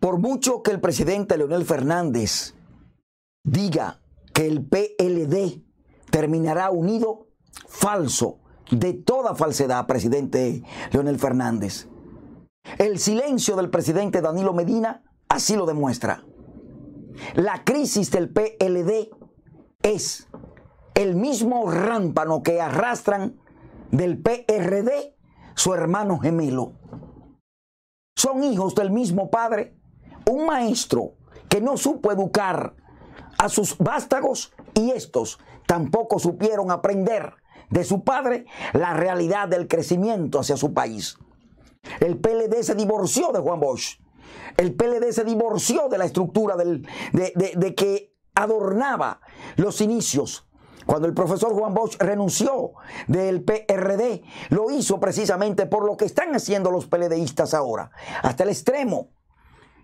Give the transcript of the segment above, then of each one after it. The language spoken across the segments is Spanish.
Por mucho que el presidente Leonel Fernández diga que el PLD terminará unido, falso, de toda falsedad, presidente Leonel Fernández. El silencio del presidente Danilo Medina así lo demuestra. La crisis del PLD es el mismo rámpano que arrastran del PRD su hermano gemelo. Son hijos del mismo padre, un maestro que no supo educar a sus vástagos y estos tampoco supieron aprender de su padre la realidad del crecimiento hacia su país. El PLD se divorció de Juan Bosch. El PLD se divorció de la estructura del, de, de que adornaba los inicios cuando el profesor Juan Bosch renunció del PRD, lo hizo precisamente por lo que están haciendo los PLDistas ahora, hasta el extremo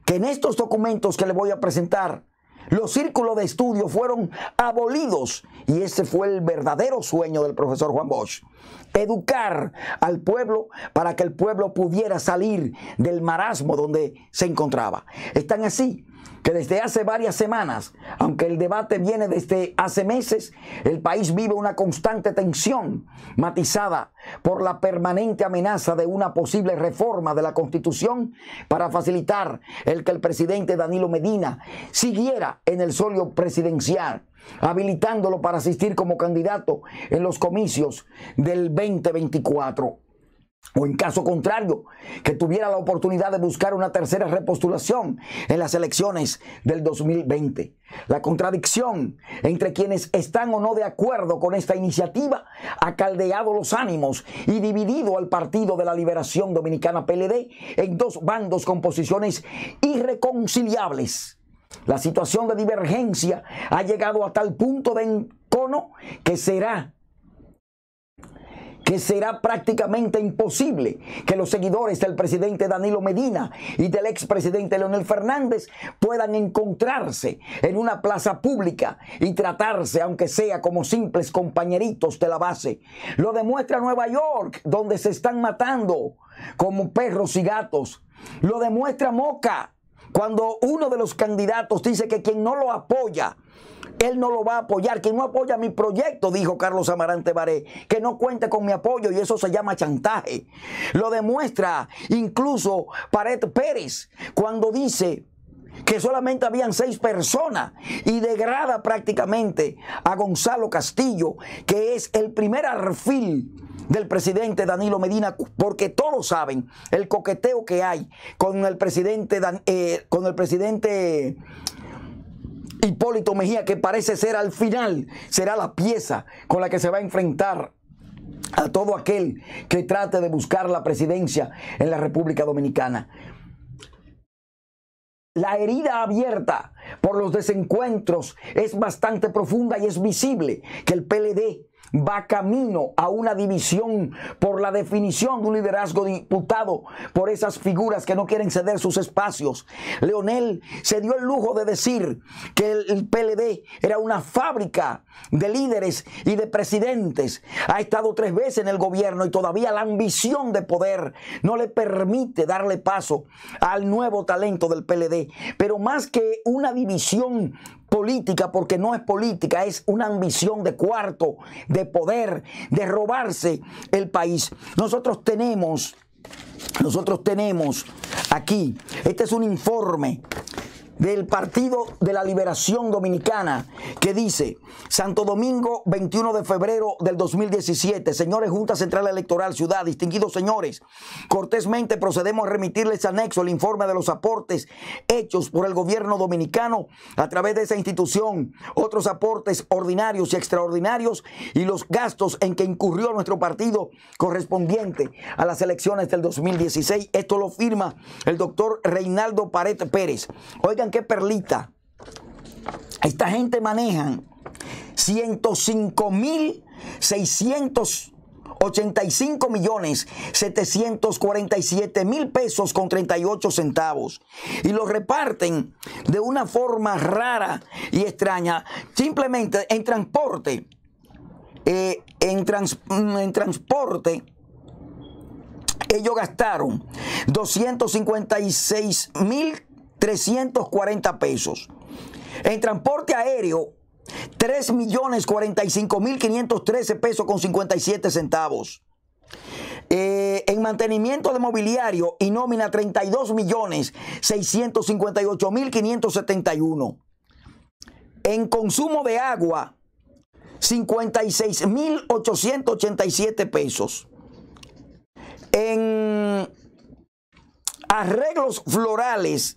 que en estos documentos que le voy a presentar, los círculos de estudio fueron abolidos y ese fue el verdadero sueño del profesor Juan Bosch educar al pueblo para que el pueblo pudiera salir del marasmo donde se encontraba. Están así que desde hace varias semanas, aunque el debate viene desde hace meses, el país vive una constante tensión matizada por la permanente amenaza de una posible reforma de la Constitución para facilitar el que el presidente Danilo Medina siguiera en el solio presidencial habilitándolo para asistir como candidato en los comicios del 2024. O en caso contrario, que tuviera la oportunidad de buscar una tercera repostulación en las elecciones del 2020. La contradicción entre quienes están o no de acuerdo con esta iniciativa ha caldeado los ánimos y dividido al Partido de la Liberación Dominicana PLD en dos bandos con posiciones irreconciliables. La situación de divergencia ha llegado a tal punto de encono que será que será prácticamente imposible que los seguidores del presidente Danilo Medina y del expresidente Leonel Fernández puedan encontrarse en una plaza pública y tratarse, aunque sea como simples compañeritos de la base. Lo demuestra Nueva York, donde se están matando como perros y gatos. Lo demuestra Moca, cuando uno de los candidatos dice que quien no lo apoya, él no lo va a apoyar. Quien no apoya mi proyecto, dijo Carlos Amarante Baré, que no cuente con mi apoyo y eso se llama chantaje. Lo demuestra incluso Pared Pérez cuando dice que solamente habían seis personas y degrada prácticamente a Gonzalo Castillo, que es el primer arfil del presidente Danilo Medina, porque todos saben el coqueteo que hay con el presidente, eh, con el presidente Hipólito Mejía, que parece ser al final, será la pieza con la que se va a enfrentar a todo aquel que trate de buscar la presidencia en la República Dominicana. La herida abierta por los desencuentros es bastante profunda y es visible que el PLD va camino a una división por la definición de un liderazgo diputado por esas figuras que no quieren ceder sus espacios. Leonel se dio el lujo de decir que el PLD era una fábrica de líderes y de presidentes. Ha estado tres veces en el gobierno y todavía la ambición de poder no le permite darle paso al nuevo talento del PLD. Pero más que una división política porque no es política, es una ambición de cuarto, de poder, de robarse el país. Nosotros tenemos, nosotros tenemos aquí, este es un informe del Partido de la Liberación Dominicana que dice, Santo Domingo, 21 de febrero del 2017, señores Junta Central Electoral Ciudad, distinguidos señores, cortésmente procedemos a remitirles anexo el informe de los aportes hechos por el gobierno dominicano a través de esa institución, otros aportes ordinarios y extraordinarios y los gastos en que incurrió nuestro partido correspondiente a las elecciones del 2016. Esto lo firma el doctor Reinaldo Pared Pérez. Oigan, qué perlita. Esta gente manejan 105 mil 685 millones 747 mil pesos con 38 centavos y lo reparten de una forma rara y extraña simplemente en transporte eh, en, mm, en transporte ellos gastaron 256 mil 340 pesos. En transporte aéreo, 3 millones 45 pesos con 57 centavos. Eh, en mantenimiento de mobiliario y nómina 32 millones 658 En consumo de agua, 56.887 pesos. En arreglos florales,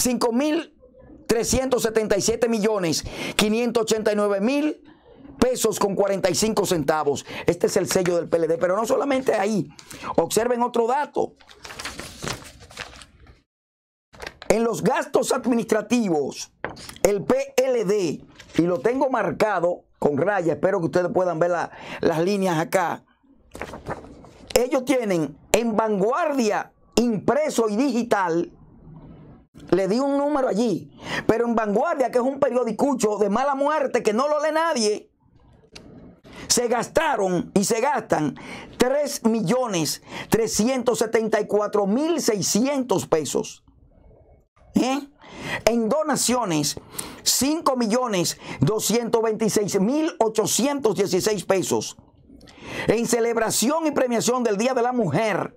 5 millones 589 mil pesos con 45 centavos. Este es el sello del PLD, pero no solamente ahí. Observen otro dato. En los gastos administrativos, el PLD, y lo tengo marcado con raya, espero que ustedes puedan ver las líneas acá, ellos tienen en vanguardia impreso y digital le di un número allí. Pero en Vanguardia, que es un periodicucho de mala muerte que no lo lee nadie, se gastaron y se gastan 3.374.600 pesos. ¿eh? En donaciones, 5.226.816 pesos. En celebración y premiación del Día de la Mujer,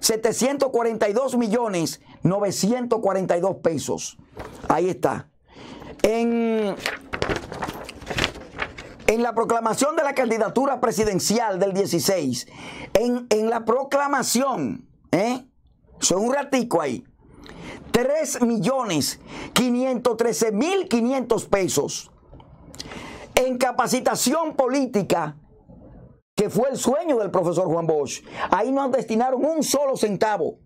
742 millones 942 pesos. Ahí está. En, la proclamación de la candidatura presidencial del 16, en, la proclamación, eso ¿eh? es un ratico ahí. 3 millones 513 mil 500 pesos. En capacitación política, que fue el sueño del profesor Juan Bosch. Ahí no destinaron un solo centavo.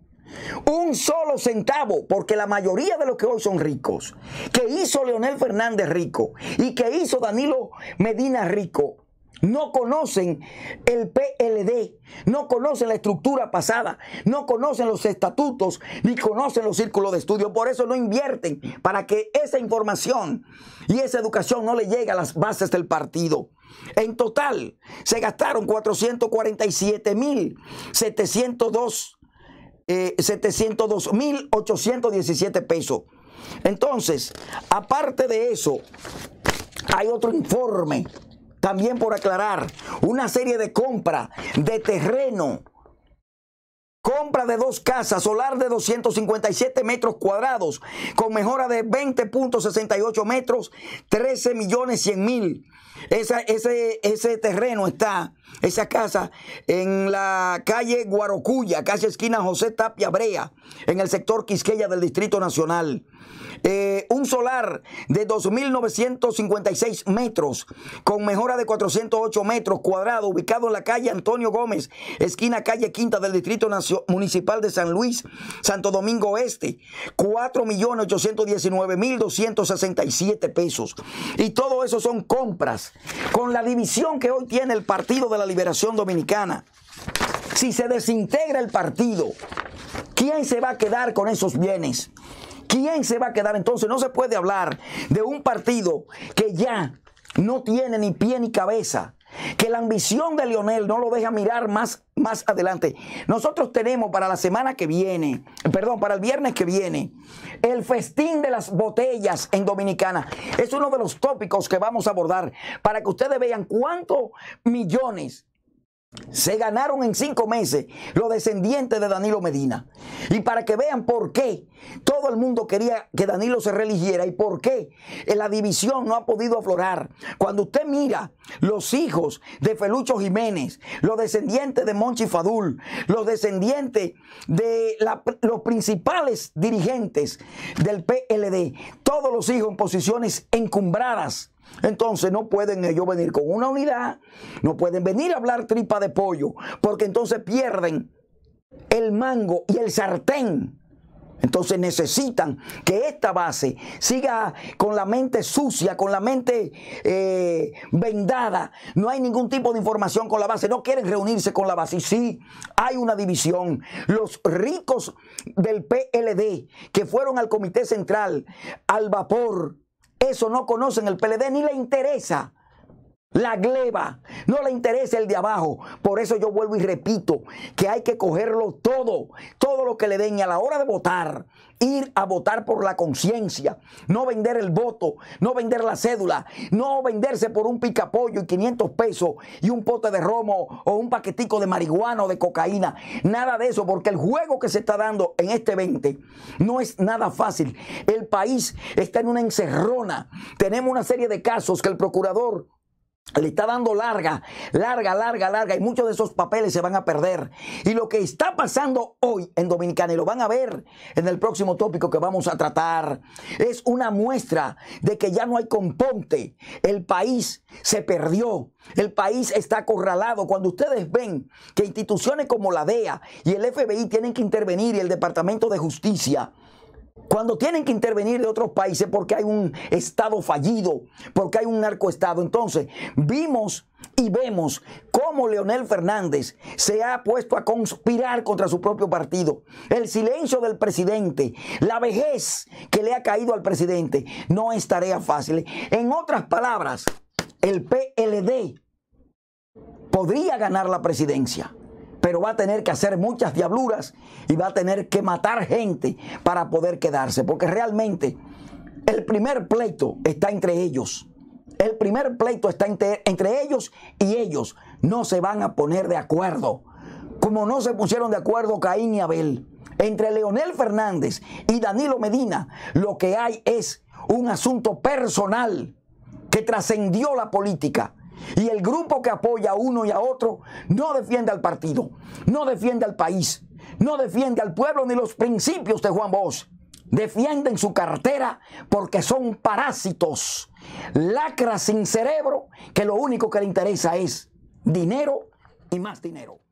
Un solo centavo, porque la mayoría de los que hoy son ricos, que hizo Leonel Fernández rico y que hizo Danilo Medina rico, no conocen el PLD, no conocen la estructura pasada, no conocen los estatutos, ni conocen los círculos de estudio. Por eso no invierten para que esa información y esa educación no le llegue a las bases del partido. En total se gastaron 702 mil 817 eh, pesos. Entonces, aparte de eso, hay otro informe también por aclarar, una serie de compra de terreno. Compra de dos casas, solar de 257 metros cuadrados, con mejora de 20.68 metros, 13 millones 100 mil. ese, ese terreno está, esa casa, en la calle Guarocuya, calle esquina José Tapia Brea, en el sector Quisqueya del Distrito Nacional. Eh, un solar de 2.956 metros con mejora de 408 metros cuadrados ubicado en la calle Antonio Gómez, esquina calle Quinta del Distrito Municipal de San Luis, Santo Domingo Este, 4.819.267 pesos. Y todo eso son compras con la división que hoy tiene el Partido de la Liberación Dominicana. Si se desintegra el partido, ¿quién se va a quedar con esos bienes? ¿Quién se va a quedar entonces? No se puede hablar de un partido que ya no tiene ni pie ni cabeza. Que la ambición de Lionel no lo deja mirar más, más adelante. Nosotros tenemos para la semana que viene, perdón, para el viernes que viene, el festín de las botellas en Dominicana. Es uno de los tópicos que vamos a abordar para que ustedes vean cuántos millones se ganaron en cinco meses los descendientes de Danilo Medina. Y para que vean por qué todo el mundo quería que Danilo se religiera y por qué eh, la división no ha podido aflorar. Cuando usted mira los hijos de Felucho Jiménez, los descendientes de Monchi Fadul, los descendientes de los principales dirigentes del PLD, todos los hijos en posiciones encumbradas entonces no pueden ellos venir con una unidad, no pueden venir a hablar tripa de pollo, porque entonces pierden el mango y el sartén. Entonces necesitan que esta base siga con la mente sucia, con la mente eh, vendada. No hay ningún tipo de información con la base. No quieren reunirse con la base. Y sí, hay una división. Los ricos del PLD que fueron al Comité Central, al vapor, eso no conocen el PLD ni le interesa. La gleba no le interesa el de abajo. Por eso yo vuelvo y repito que hay que cogerlo todo, todo lo que le den y a la hora de votar, ir a votar por la conciencia, no vender el voto, no vender la cédula, no venderse por un picapollo y 500 pesos y un pote de romo o un paquetico de marihuana o de cocaína. Nada de eso, porque el juego que se está dando en este 20 no es nada fácil. El país está en una encerrona. Tenemos una serie de casos que el procurador le está dando larga, larga, larga, larga y muchos de esos papeles se van a perder. Y lo que está pasando hoy en Dominicana, y lo van a ver en el próximo tópico que vamos a tratar, es una muestra de que ya no hay componte. El país se perdió, el país está acorralado. Cuando ustedes ven que instituciones como la DEA y el FBI tienen que intervenir y el Departamento de Justicia, cuando tienen que intervenir de otros países porque hay un Estado fallido, porque hay un narcoestado. Entonces, vimos y vemos cómo Leonel Fernández se ha puesto a conspirar contra su propio partido. El silencio del presidente, la vejez que le ha caído al presidente, no es tarea fácil. En otras palabras, el PLD podría ganar la presidencia pero va a tener que hacer muchas diabluras y va a tener que matar gente para poder quedarse, porque realmente el primer pleito está entre ellos. El primer pleito está entre, ellos y ellos no se van a poner de acuerdo. Como no se pusieron de acuerdo Caín y Abel, entre Leonel Fernández y Danilo Medina, lo que hay es un asunto personal que trascendió la política y el grupo que apoya a uno y a otro no defiende al partido, no defiende al país, no defiende al pueblo ni los principios de Juan Bosch. Defienden su cartera porque son parásitos, lacras sin cerebro que lo único que le interesa es dinero y más dinero.